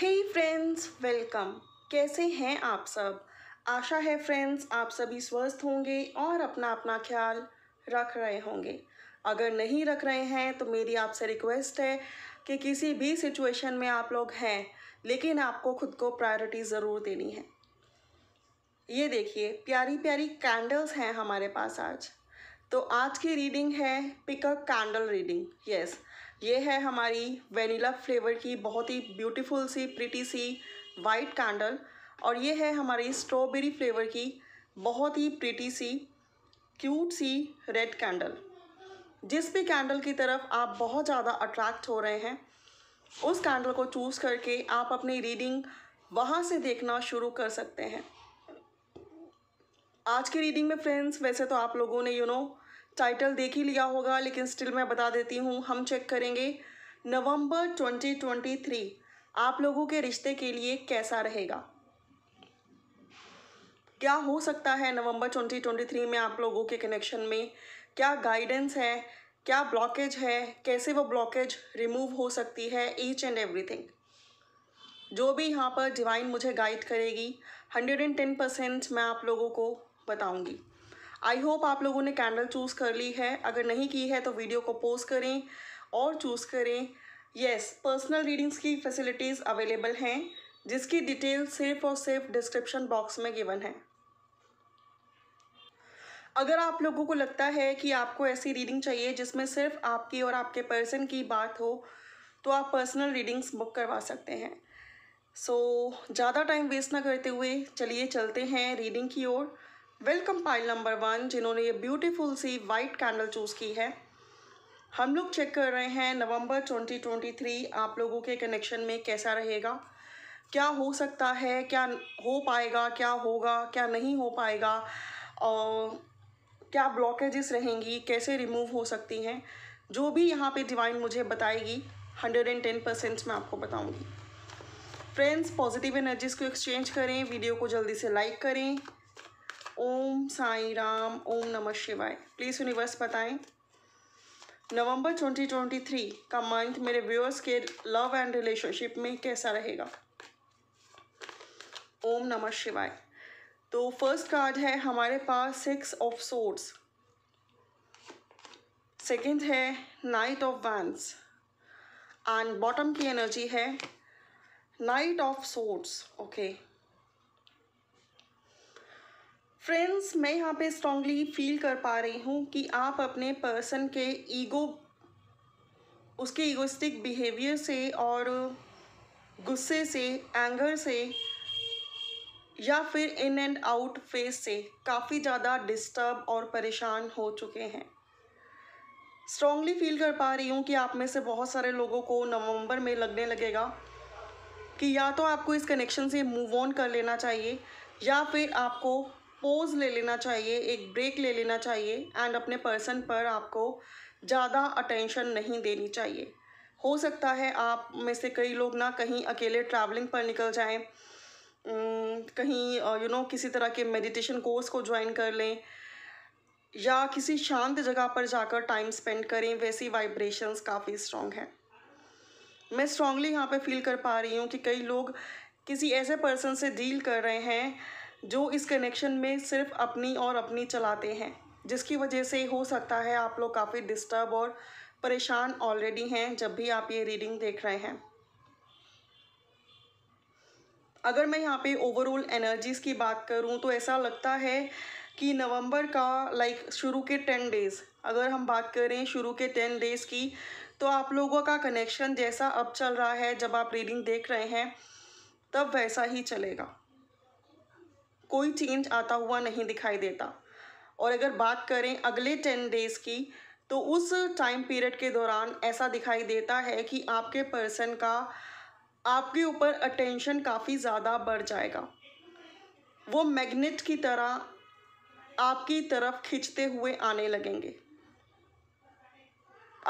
हे friends welcome कैसे हैं आप सब आशा है फ्रेंड्स आप सभी स्वस्थ होंगे और अपना अपना ख्याल रख रहे होंगे अगर नहीं रख रहे हैं तो मेरी आपसे रिक्वेस्ट है कि किसी भी सिचुएशन में आप लोग हैं लेकिन आपको खुद को प्रायोरिटी ज़रूर देनी है ये देखिए प्यारी प्यारी कैंडल्स हैं हमारे पास आज तो आज की रीडिंग है पिकअप कैंडल रीडिंग यस ये है हमारी वेनिला फ्लेवर की बहुत ही ब्यूटीफुल सी प्रिटी सी वाइट कैंडल और ये है हमारी स्ट्रॉबेरी फ्लेवर की बहुत ही प्रिटी सी क्यूट सी रेड कैंडल जिस भी कैंडल की तरफ आप बहुत ज़्यादा अट्रैक्ट हो रहे हैं उस कैंडल को चूज़ करके आप अपनी रीडिंग वहाँ से देखना शुरू कर सकते हैं आज की रीडिंग में फ्रेंड्स वैसे तो आप लोगों ने you you know know, title देख ही लिया होगा लेकिन स्टिल मैं बता देती हूँ हम चेक करेंगे नवंबर 2023 आप लोगों के रिश्ते के लिए कैसा रहेगा क्या हो सकता है नवंबर 2023 में आप लोगों के कनेक्शन में क्या गाइडेंस है क्या ब्लॉकेज है कैसे वो ब्लॉकेज रिमूव हो सकती है ईच एंड एवरीथिंग जो भी यहाँ पर डिवाइन मुझे गाइड करेगी हंड्रेड एंड टेन परसेंट मैं आप लोगों को बताऊँगी आई होप आप लोगों ने कैंडल चूज़ कर ली है अगर नहीं की है तो वीडियो को पोज करें और चूज़ करें येस पर्सनल रीडिंग्स की फैसिलिटीज़ अवेलेबल हैं जिसकी डिटेल सिर्फ और सिर्फ डिस्क्रिप्शन बॉक्स में गिवन है अगर आप लोगों को लगता है कि आपको ऐसी रीडिंग चाहिए जिसमें सिर्फ आपकी और आपके पर्सन की बात हो तो आप पर्सनल रीडिंग्स बुक करवा सकते हैं सो so, ज़्यादा टाइम वेस्ट ना करते हुए चलिए चलते हैं रीडिंग की ओर वेलकम पाइल नंबर वन जिन्होंने ये ब्यूटीफुल सी वाइट कैंडल चूज़ की है हम लोग चेक कर रहे हैं नवंबर 2023 आप लोगों के कनेक्शन में कैसा रहेगा क्या हो सकता है क्या हो पाएगा क्या होगा क्या नहीं हो पाएगा और क्या ब्लॉकेजेस रहेंगी कैसे रिमूव हो सकती हैं जो भी यहाँ पे डिवाइन मुझे बताएगी हंड्रेड एंड टेन परसेंट मैं आपको बताऊँगी फ्रेंड्स पॉजिटिव एनर्जीज़ को एक्सचेंज करें वीडियो को जल्दी से लाइक करें ओम साई राम ओम नमः शिवाय प्लीज़ यूनिवर्स बताएं नवंबर 2023 का मंथ मेरे व्यूअर्स के लव एंड रिलेशनशिप में कैसा रहेगा ओम नमः शिवाय तो फर्स्ट कार्ड है हमारे पास सिक्स ऑफ सोर्स सेकंड है knight of wands and bottom की एनर्जी है knight of swords okay okay. Friends मैं यहाँ पे स्ट्रांगली फील कर पा रही हूँ कि आप अपने पर्सन के ईगो उसके ईगोस्टिक बिहेवियर से और गुस्से से एंगर से या फिर इन एंड आउट फेस से काफ़ी ज़्यादा डिस्टर्ब और परेशान हो चुके हैं स्ट्रांगली फील कर पा रही हूँ कि आप में से बहुत सारे लोगों को नवंबर में लगने लगेगा कि या तो आपको इस कनेक्शन से मूव ऑन कर लेना चाहिए या फिर आपको पोज ले लेना चाहिए एक ब्रेक ले लेना चाहिए एंड अपने पर्सन पर आपको ज़्यादा अटेंशन नहीं देनी चाहिए हो सकता है आप में से कई लोग ना कहीं अकेले ट्रैवलिंग पर निकल जाएं कहीं यू नो किसी तरह के मेडिटेशन कोर्स को ज्वाइन कर लें या किसी शांत जगह पर जाकर टाइम स्पेंड करें वैसी वाइब्रेशंस काफ़ी स्ट्रॉन्ग हैं मैं स्ट्रांगली यहाँ पे फील कर पा रही हूँ कि कई लोग किसी ऐसे पर्सन से डील कर रहे हैं जो इस कनेक्शन में सिर्फ अपनी और अपनी चलाते हैं जिसकी वजह से हो सकता है आप लोग काफ़ी डिस्टर्ब और परेशान ऑलरेडी हैं जब भी आप ये रीडिंग देख रहे हैं अगर मैं यहाँ पे ओवरऑल एनर्जीज़ की बात करूँ तो ऐसा लगता है कि नवंबर का लाइक शुरू के टेन डेज़ अगर हम बात करें शुरू के टेन डेज़ की तो आप लोगों का कनेक्शन जैसा अब चल रहा है जब आप रीडिंग देख रहे हैं तब वैसा ही चलेगा कोई चेंज आता हुआ नहीं दिखाई देता और अगर बात करें अगले टेन डेज़ की तो उस टाइम पीरियड के दौरान ऐसा दिखाई देता है कि आपके पर्सन का आपके ऊपर अटेंशन काफ़ी ज़्यादा बढ़ जाएगा वो मैग्नेट की तरह आपकी तरफ खींचते हुए आने लगेंगे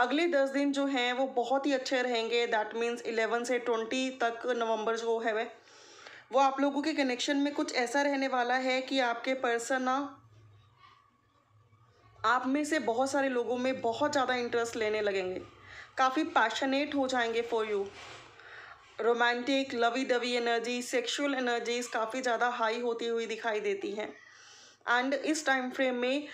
अगले दस दिन जो हैं वो बहुत ही अच्छे रहेंगे दैट मीन्स इलेवन से ट्वेंटी तक नवंबर जो है वह वो आप लोगों के कनेक्शन में कुछ ऐसा रहने वाला है कि आपके पर्सन आप में से बहुत सारे लोगों में बहुत ज़्यादा इंटरेस्ट लेने लगेंगे काफ़ी पैशनेट हो जाएंगे for you romantic lovey dovey energy sexual energies काफ़ी ज़्यादा हाई होती हुई दिखाई देती हैं एंड इस टाइम फ्रेम में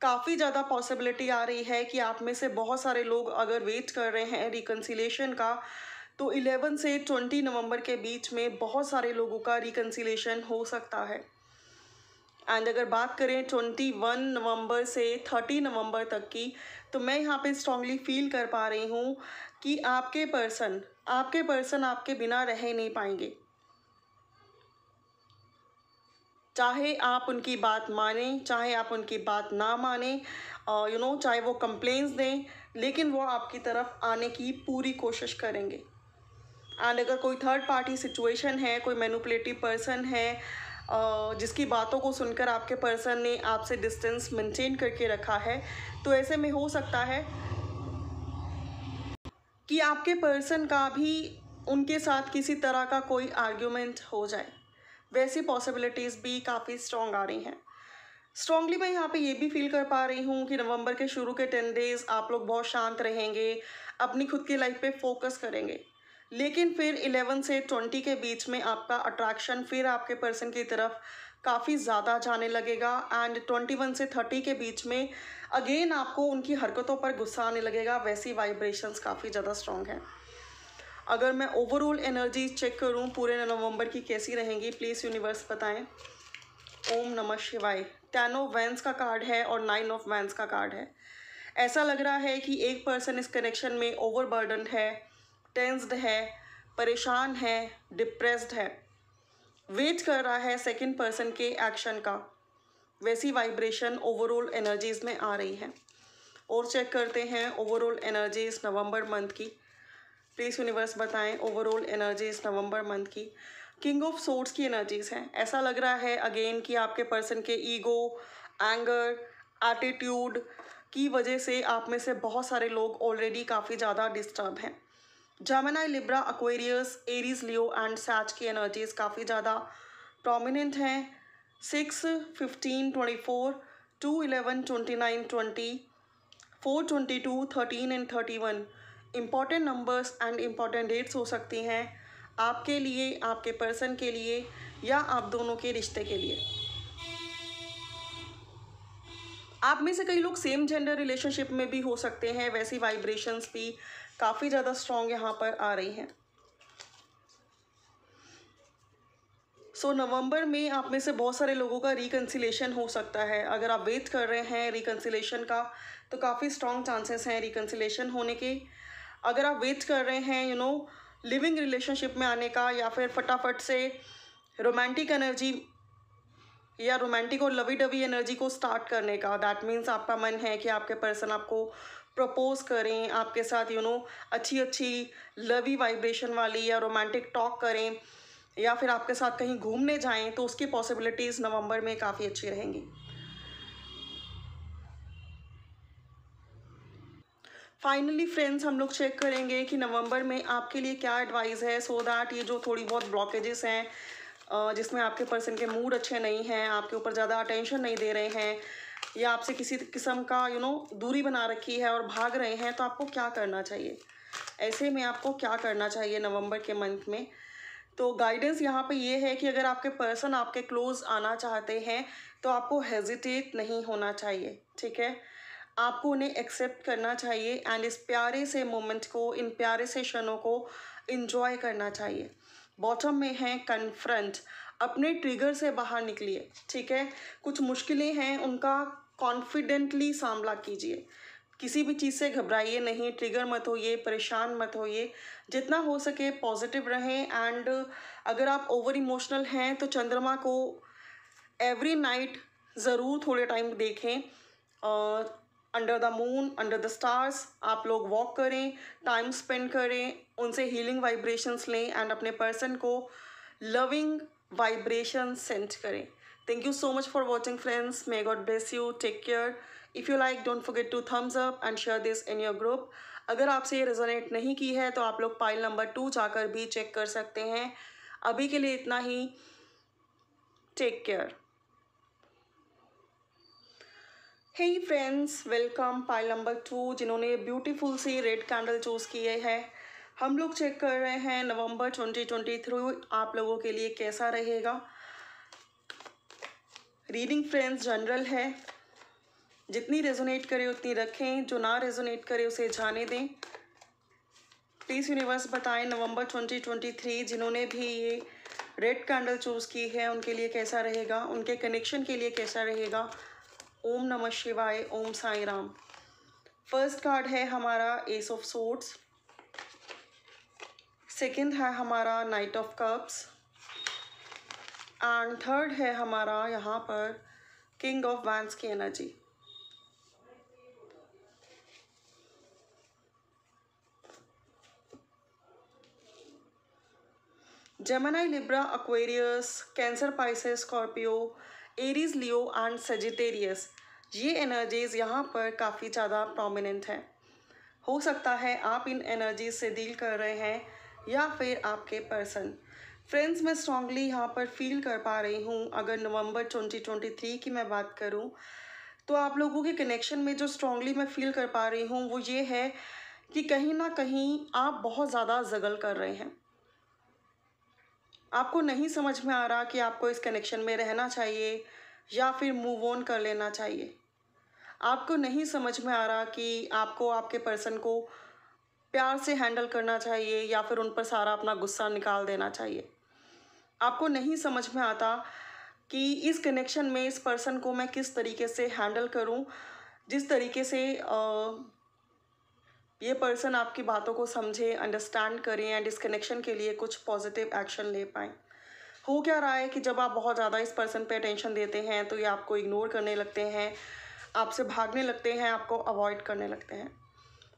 काफ़ी ज़्यादा पॉसिबिलिटी आ रही है कि आप में से बहुत सारे लोग अगर वेट कर रहे हैं रिकन्सिलेशन का तो 11 से 20 नवंबर के बीच में बहुत सारे लोगों का रिकन्सिलेशन हो सकता है एंड अगर बात करें 21 नवंबर से 30 नवंबर तक की तो मैं यहाँ पे स्ट्रांगली फील कर पा रही हूँ कि आपके पर्सन आपके पर्सन आपके बिना रह नहीं पाएंगे चाहे आप उनकी बात माने चाहे आप उनकी बात ना माने यू नो चाहे वो कंप्लेंट्स दें लेकिन वो आपकी तरफ आने की पूरी कोशिश करेंगे एंड अगर कोई थर्ड पार्टी सिचुएशन है कोई मैनुपलेटिव पर्सन है जिसकी बातों को सुनकर आपके पर्सन ने आपसे डिस्टेंस मेंटेन करके रखा है तो ऐसे में हो सकता है कि आपके पर्सन का भी उनके साथ किसी तरह का कोई आर्ग्यूमेंट हो जाए वैसी पॉसिबिलिटीज़ भी काफ़ी स्ट्रॉन्ग आ रही हैं स्ट्रॉन्गली मैं यहाँ पे ये भी फील कर पा रही हूँ कि नवंबर के शुरू के टेन डेज़ आप लोग बहुत शांत रहेंगे अपनी खुद की लाइफ पे फोकस करेंगे लेकिन फिर 11 से 20 के बीच में आपका अट्रैक्शन फिर आपके पर्सन की तरफ काफ़ी ज़्यादा जाने लगेगा एंड 21 से 30 के बीच में अगेन आपको उनकी हरकतों पर गुस्सा आने लगेगा वैसी वाइब्रेशंस काफ़ी ज़्यादा स्ट्रॉन्ग हैं अगर मैं ओवरऑल एनर्जी चेक करूं पूरे नवंबर की कैसी रहेंगी प्लीज़ यूनिवर्स बताएं ओम नमः शिवाय टेन ऑफ वैंस का कार्ड है और नाइन ऑफ वैंस का कार्ड है ऐसा लग रहा है कि एक पर्सन इस कनेक्शन में ओवरबर्डन है टेंस्ड है परेशान है डिप्रेस्ड है वेट कर रहा है सेकंड पर्सन के एक्शन का वैसी वाइब्रेशन ओवरऑल एनर्जीज़ में आ रही है और चेक करते हैं ओवरऑल एनर्जीज नवंबर मंथ की प्लीज़ यूनिवर्स बताएं ओवरऑल एनर्जीज नवंबर मंथ की किंग ऑफ सोर्ट्स की एनर्जीज हैं ऐसा लग रहा है अगेन कि आपके पर्सन के ईगो एंगर एटीट्यूड की वजह से आप में से बहुत सारे लोग ऑलरेडी काफ़ी ज़्यादा डिस्टर्ब हैं Gemini Libra Aquarius Aries Leo and सैच की एनर्जीज काफ़ी ज़्यादा प्रोमिनेंट हैं six fifteen twenty four two eleven twenty nine twenty four twenty two thirteen and thirty one important numbers and important dates हो सकती हैं आपके लिए आपके पर्सन के लिए या आप दोनों के रिश्ते के लिए आप में से कई लोग सेम जेंडर रिलेशनशिप में भी हो सकते हैं वैसी वाइब्रेशंस भी काफ़ी ज़्यादा स्ट्रांग यहाँ पर आ रही है सो so, नवंबर में आप में से बहुत सारे लोगों का रिकन्सिलेशन हो सकता है अगर आप वेट कर रहे हैं रिकन्सिलेशन का तो काफ़ी स्ट्रॉन्ग चांसेस हैं रिकन्सिलेशन होने के अगर आप वेट कर रहे हैं यू नो लिविंग रिलेशनशिप में आने का या फिर फटाफट से रोमांटिक एनर्जी या रोमांटिक और लवी डवी एनर्जी को स्टार्ट करने का दैट मीन्स आपका मन है कि आपके पर्सन आपको प्रपोज़ करें आपके साथ यू you नो know, अच्छी अच्छी लवी वाइब्रेशन वाली या रोमांटिक टॉक करें या फिर आपके साथ कहीं घूमने जाएं तो उसकी पॉसिबिलिटीज़ नवंबर में काफ़ी अच्छी रहेंगी फाइनली फ्रेंड्स हम लोग चेक करेंगे कि नवंबर में आपके लिए क्या एडवाइस है सो so दैट ये जो थोड़ी बहुत ब्लॉकेजेस हैं जिसमें आपके पर्सन के मूड अच्छे नहीं हैं आपके ऊपर ज़्यादा अटेंशन नहीं दे रहे हैं या आपसे किसी किस्म का यू you नो know, दूरी बना रखी है और भाग रहे हैं तो आपको क्या करना चाहिए ऐसे में आपको क्या करना चाहिए नवंबर के मंथ में तो गाइडेंस यहाँ पे ये है कि अगर आपके पर्सन आपके क्लोज आना चाहते हैं तो आपको हेजिटेट नहीं होना चाहिए ठीक है आपको उन्हें एक्सेप्ट करना चाहिए एंड इस प्यारे से मोमेंट को इन प्यारे से क्षणों को इन्जॉय करना चाहिए बॉटम में है कन्फ्रंट अपने ट्रिगर से बाहर निकलिए ठीक है कुछ मुश्किलें हैं उनका कॉन्फिडेंटली सामना कीजिए किसी भी चीज़ से घबराइए नहीं ट्रिगर मत होइए परेशान मत होइए जितना हो सके पॉजिटिव रहें एंड अगर आप ओवर इमोशनल हैं तो चंद्रमा को एवरी नाइट ज़रूर थोड़े टाइम देखें under the moon under the stars आप लोग वॉक करें टाइम स्पेंड करें उनसे हीलिंग वाइब्रेशंस लें एंड अपने पर्सन को लविंग वाइब्रेशन सेंड करें thank you so much for watching friends may God bless you take care if you like don't forget to thumbs up and share this in your group अगर आपसे ये resonate नहीं की है तो आप लोग पाइल नंबर टू जाकर भी चेक कर सकते हैं अभी के लिए इतना ही take care hey friends welcome pile number two जिन्होंने ब्यूटीफुल सी रेड कैंडल चूज़ किए हैं हम लोग चेक कर रहे हैं नवंबर 2023 आप लोगों के लिए कैसा रहेगा रीडिंग फ्रेंड्स जनरल है जितनी रेजोनेट करे उतनी रखें जो ना रेजोनेट करे उसे जाने दें प्लीज़ यूनिवर्स बताएं नवंबर 2023 जिन्होंने भी ये रेड कैंडल चूज़ की है उनके लिए कैसा रहेगा उनके कनेक्शन के लिए कैसा रहेगा ओम नमः शिवाय ओम साई राम फर्स्ट कार्ड है हमारा एस ऑफ सोट्स सेकंड है हमारा knight of cups and third है हमारा यहाँ पर किंग ऑफ वैंस की energy Gemini Libra Aquarius Cancer Pisces Scorpio Aries Leo and Sagittarius ये एनर्जीज यहाँ पर काफ़ी ज़्यादा प्रोमिनेंट हैं हो सकता है आप इन एनर्जीज से डील कर रहे हैं या फिर आपके पर्सन फ्रेंड्स मैं स्ट्रांगली यहाँ पर फील कर पा रही हूँ अगर नवंबर 2023 की मैं बात करूँ तो आप लोगों के कनेक्शन में जो स्ट्रांगली मैं फील कर पा रही हूँ वो ये है कि कहीं ना कहीं आप बहुत ज़्यादा जगल कर रहे हैं आपको नहीं समझ में आ रहा कि आपको इस कनेक्शन में रहना चाहिए या फिर मूव ऑन कर लेना चाहिए आपको नहीं समझ में आ रहा कि आपको आपके पर्सन को प्यार से हैंडल करना चाहिए या फिर उन पर सारा अपना गुस्सा निकाल देना चाहिए आपको नहीं समझ में आता कि इस कनेक्शन में इस पर्सन को मैं किस तरीके से हैंडल करूं जिस तरीके से ये पर्सन आपकी बातों को समझे अंडरस्टैंड करें एंड इस कनेक्शन के लिए कुछ पॉजिटिव एक्शन ले पाएँ हो क्या रहा है कि जब आप बहुत ज़्यादा इस पर्सन पे अटेंशन देते हैं तो ये आपको इग्नोर करने लगते हैं आपसे भागने लगते हैं आपको अवॉइड करने लगते हैं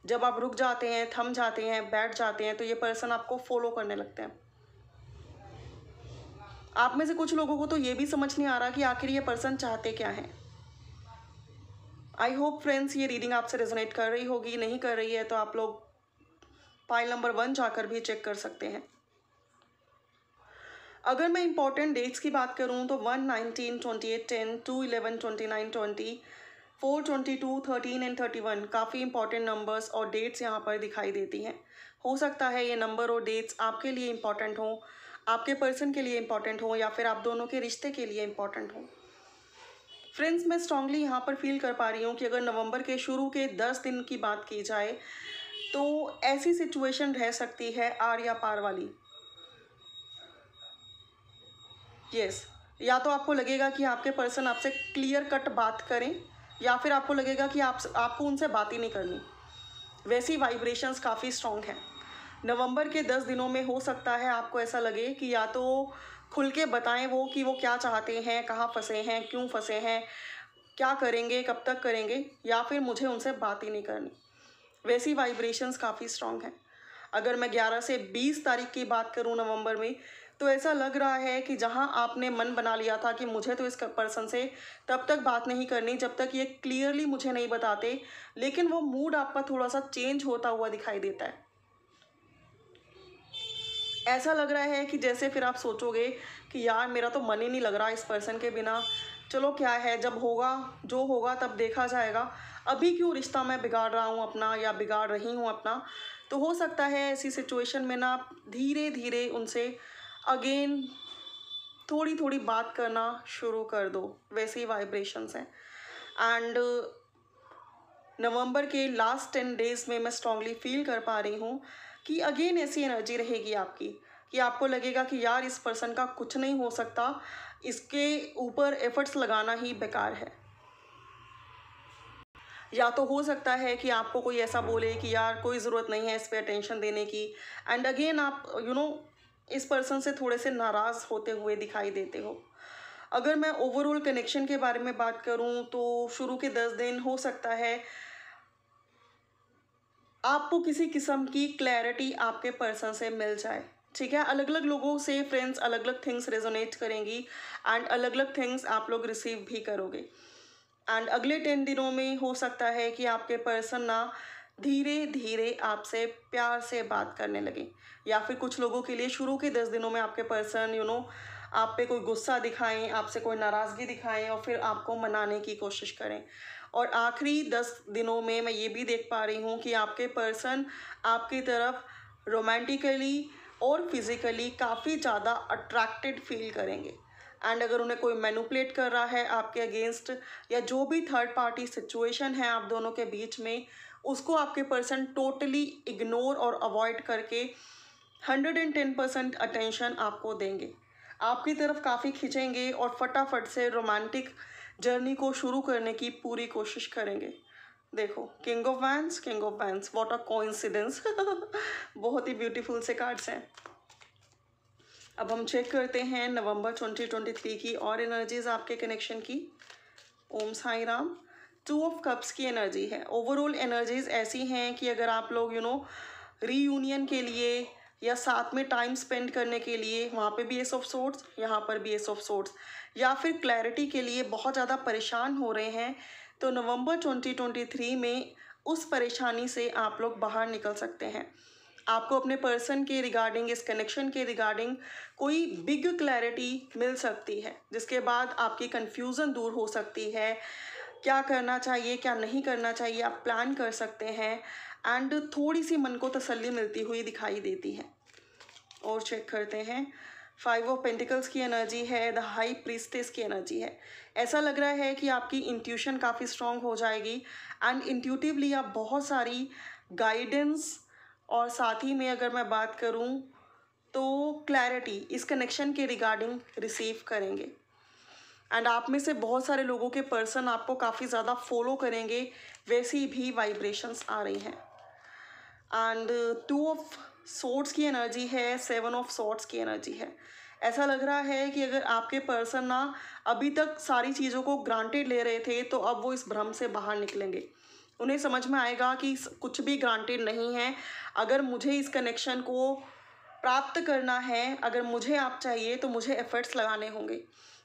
जब आप रुक जाते हैं थम जाते हैं बैठ जाते हैं तो ये पर्सन आपको फॉलो करने लगते हैं आप में से कुछ लोगों को तो ये भी समझ नहीं आ रहा कि आखिर ये पर्सन चाहते क्या हैं आई होप फ्रेंड्स ये रीडिंग आपसे रेजोनेट कर रही होगी नहीं कर रही है तो आप लोग फाइल नंबर वन जाकर भी चेक कर सकते हैं अगर मैं इंपॉर्टेंट डेट्स की बात करूं तो one nineteen twenty eight ten two eleven twenty nine twenty four twenty two thirteen and thirty one काफ़ी इंपॉर्टेंट नंबर्स और डेट्स यहाँ पर दिखाई देती हैं हो सकता है ये नंबर और डेट्स आपके लिए इम्पॉर्टेंट हों आपके पर्सन के लिए इम्पॉर्टेंट हों या फिर आप दोनों के रिश्ते के लिए इम्पॉर्टेंट हों फ्रेंड्स मैं स्ट्रांगली यहाँ पर फील कर पा रही हूँ कि अगर नवंबर के शुरू के दस दिन की बात की जाए तो ऐसी सिचुएशन रह सकती है आर या पार वाली यस yes. या तो आपको लगेगा कि आपके पर्सन आपसे क्लियर कट बात करें या फिर आपको लगेगा कि आप आपको उनसे बात ही नहीं करनी वैसी वाइब्रेशंस काफ़ी स्ट्रॉन्ग हैं नवंबर के दस दिनों में हो सकता है आपको ऐसा लगे कि या तो खुल के बताएं वो कि वो क्या चाहते हैं कहाँ फंसे हैं क्यों फंसे हैं क्या करेंगे कब तक करेंगे या फिर मुझे उनसे बात ही नहीं करनी वैसी वाइब्रेशंस काफ़ी स्ट्रॉन्ग हैं अगर मैं 11 से 20 तारीख की बात करूं नवंबर में तो ऐसा लग रहा है कि जहां आपने मन बना लिया था कि मुझे तो इस पर्सन से तब तक बात नहीं करनी जब तक ये क्लियरली मुझे नहीं बताते लेकिन वो मूड आपका थोड़ा सा चेंज होता हुआ दिखाई देता है ऐसा लग रहा है कि जैसे फिर आप सोचोगे कि यार मेरा तो मन ही नहीं लग रहा इस पर्सन के बिना चलो क्या है जब होगा जो होगा तब देखा जाएगा अभी क्यों रिश्ता मैं बिगाड़ रहा हूँ अपना या बिगाड़ रही हूँ अपना तो हो सकता है ऐसी सिचुएशन में ना धीरे धीरे उनसे अगेन थोड़ी थोड़ी बात करना शुरू कर दो वैसे ही वाइब्रेशंस हैं एंड नवंबर के लास्ट टेन डेज़ में मैं स्ट्रांगली फील कर पा रही हूँ कि अगेन ऐसी एनर्जी रहेगी आपकी कि आपको लगेगा कि यार इस पर्सन का कुछ नहीं हो सकता इसके ऊपर एफर्ट्स लगाना ही बेकार है या तो हो सकता है कि आपको कोई ऐसा बोले कि यार कोई ज़रूरत नहीं है इस पर अटेंशन देने की एंड अगेन आप यू you नो know, इस पर्सन से थोड़े से नाराज़ होते हुए दिखाई देते हो अगर मैं ओवरऑल कनेक्शन के बारे में बात करूं तो शुरू के दस दिन हो सकता है आपको किसी किस्म की क्लैरिटी आपके पर्सन से मिल जाए ठीक है अलग अलग लोगों से फ्रेंड्स अलग अलग थिंग्स रेजोनेट करेंगी एंड अलग अलग थिंग्स आप लोग रिसीव भी करोगे एंड अगले टेन दिनों में हो सकता है कि आपके पर्सन ना धीरे धीरे आपसे प्यार से बात करने लगे या फिर कुछ लोगों के लिए शुरू के दस दिनों में आपके पर्सन यू नो आप पे कोई गुस्सा दिखाएं आपसे कोई नाराज़गी दिखाएं और फिर आपको मनाने की कोशिश करें और आखिरी दस दिनों में मैं ये भी देख पा रही हूँ कि आपके पर्सन आपकी तरफ रोमांटिकली और फिज़िकली काफ़ी ज़्यादा अट्रैक्टेड फील करेंगे एंड अगर उन्हें कोई मैनुपलेट कर रहा है आपके अगेंस्ट या जो भी थर्ड पार्टी सिचुएशन है आप दोनों के बीच में उसको आपके पर्सन टोटली इग्नोर और अवॉइड करके hundred and ten percent attention आपको देंगे आपकी तरफ काफ़ी खींचेंगे और फटाफट से रोमांटिक जर्नी को शुरू करने की पूरी कोशिश करेंगे देखो king of wands king of wands what a coincidence बहुत ही ब्यूटीफुल से कार्ड्स हैं अब हम चेक करते हैं नवंबर 2023 की और एनर्जीज आपके कनेक्शन की ओम Sai Ram two of cups की एनर्जी है ओवरऑल एनर्जीज ऐसी हैं कि अगर आप लोग यू नो रीयूनियन के लिए या साथ में टाइम स्पेंड करने के लिए वहाँ पे भी एस ऑफ सोर्ट्स यहाँ पर भी एस ऑफ सोर्ट्स या फिर क्लैरिटी के लिए बहुत ज़्यादा परेशान हो रहे हैं तो नवंबर 2023 में उस परेशानी से आप लोग बाहर निकल सकते हैं आपको अपने पर्सन के रिगार्डिंग इस कनेक्शन के रिगार्डिंग कोई बिग क्लैरिटी मिल सकती है जिसके बाद आपकी कन्फ्यूज़न दूर हो सकती है क्या करना चाहिए क्या नहीं करना चाहिए आप प्लान कर सकते हैं एंड थोड़ी सी मन को तसल्ली मिलती हुई दिखाई देती है और चेक करते हैं फाइव ऑफ पेंटिकल्स की एनर्जी है द हाई प्रिस्टेस की एनर्जी है ऐसा लग रहा है कि आपकी इंट्यूशन काफ़ी स्ट्रॉन्ग हो जाएगी एंड इंट्यूटिवली आप बहुत सारी गाइडेंस और साथ ही में अगर मैं बात करूं तो क्लैरिटी इस कनेक्शन के रिगार्डिंग रिसीव करेंगे एंड आप में से बहुत सारे लोगों के पर्सन आपको काफ़ी ज़्यादा फॉलो करेंगे वैसी भी वाइब्रेशंस आ रही हैं एंड टू ऑफ सोर्ट्स की एनर्जी है सेवन ऑफ सोर्ट्स की एनर्जी है ऐसा लग रहा है कि अगर आपके पर्सन ना अभी तक सारी चीज़ों को ग्रांटेड ले रहे थे तो अब वो इस भ्रम से बाहर निकलेंगे उन्हें समझ में आएगा कि कुछ भी ग्रांटेड नहीं है अगर मुझे इस कनेक्शन को प्राप्त करना है अगर मुझे आप चाहिए तो मुझे एफर्ट्स लगाने होंगे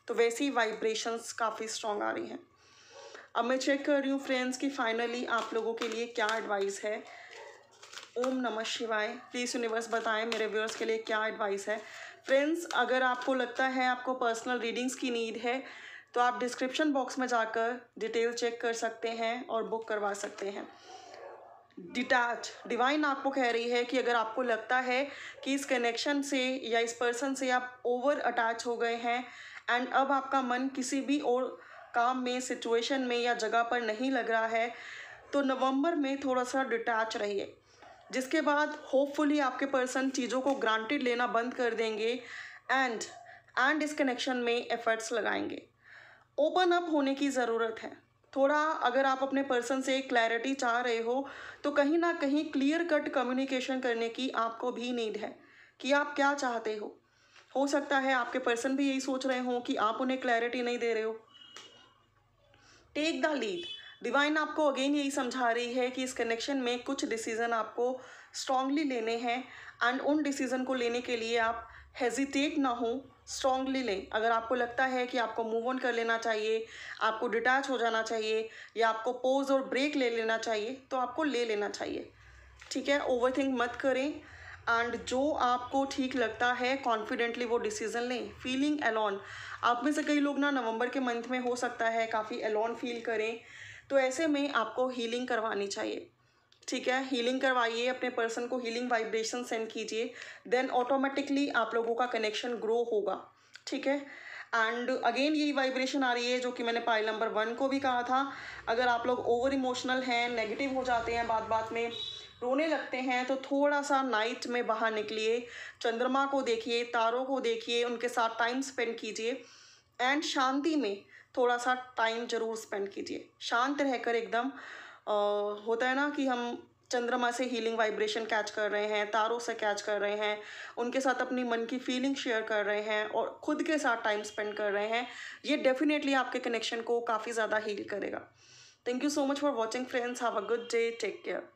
तो वैसे ही वाइब्रेशंस काफ़ी स्ट्रॉन्ग आ रही हैं अब मैं चेक कर रही हूँ फ्रेंड्स कि फाइनली आप लोगों के लिए क्या एडवाइस है ओम नमः शिवाय प्लीज़ यूनिवर्स बताएं मेरे व्यूअर्स के लिए क्या एडवाइस है फ्रेंड्स अगर आपको लगता है आपको पर्सनल रीडिंग्स की नीड है तो आप डिस्क्रिप्शन बॉक्स में जाकर डिटेल चेक कर सकते हैं और बुक करवा सकते हैं डिटैच डिवाइन आपको कह रही है कि अगर आपको लगता है कि इस कनेक्शन से या इस पर्सन से आप ओवर अटैच हो गए हैं एंड अब आपका मन किसी भी और काम में सिचुएशन में या जगह पर नहीं लग रहा है तो नवंबर में थोड़ा सा डिटैच रहिए जिसके बाद होपफुली आपके पर्सन चीज़ों को ग्रांटेड लेना बंद कर देंगे एंड एंड इस कनेक्शन में एफर्ट्स लगाएंगे ओपन अप होने की ज़रूरत है थोड़ा अगर आप अपने पर्सन से क्लैरिटी चाह रहे हो तो कहीं ना कहीं क्लियर कट कम्युनिकेशन करने की आपको भी नीड है कि आप क्या चाहते हो हो सकता है आपके पर्सन भी यही सोच रहे हों कि आप उन्हें क्लैरिटी नहीं दे रहे हो टेक द लीड डिवाइन आपको अगेन यही समझा रही है कि इस कनेक्शन में कुछ डिसीज़न आपको स्ट्रांगली लेने हैं एंड उन डिसीज़न को लेने के लिए आप हेजिटेट ना हो स्ट्रांगली लें अगर आपको लगता है कि आपको मूव ऑन कर लेना चाहिए आपको डिटैच हो जाना चाहिए या आपको पोज और ब्रेक ले लेना चाहिए तो आपको ले लेना चाहिए ठीक है ओवरथिंक मत करें एंड जो आपको ठीक लगता है कॉन्फिडेंटली वो डिसीजन लें फीलिंग अलॉन आप में से कई लोग ना नवंबर के मंथ में हो सकता है काफ़ी अलॉन फील करें तो ऐसे में आपको हीलिंग करवानी चाहिए ठीक है हीलिंग करवाइए अपने पर्सन को हीलिंग वाइब्रेशन सेंड कीजिए देन ऑटोमेटिकली आप लोगों का कनेक्शन ग्रो होगा ठीक है एंड अगेन यही वाइब्रेशन आ रही है जो कि मैंने पाइल नंबर वन को भी कहा था अगर आप लोग ओवर इमोशनल हैं नेगेटिव हो जाते हैं बात बात में रोने लगते हैं तो थोड़ा सा नाइट में बाहर निकलिए चंद्रमा को देखिए तारों को देखिए उनके साथ टाइम स्पेंड कीजिए एंड शांति में थोड़ा सा टाइम ज़रूर स्पेंड कीजिए शांत रहकर एकदम होता है ना कि हम चंद्रमा से हीलिंग वाइब्रेशन कैच कर रहे हैं तारों से कैच कर रहे हैं उनके साथ अपनी मन की फीलिंग शेयर कर रहे हैं और खुद के साथ टाइम स्पेंड कर रहे हैं ये डेफिनेटली आपके कनेक्शन को काफ़ी ज़्यादा हील करेगा thank you so much for watching friends have a good day take care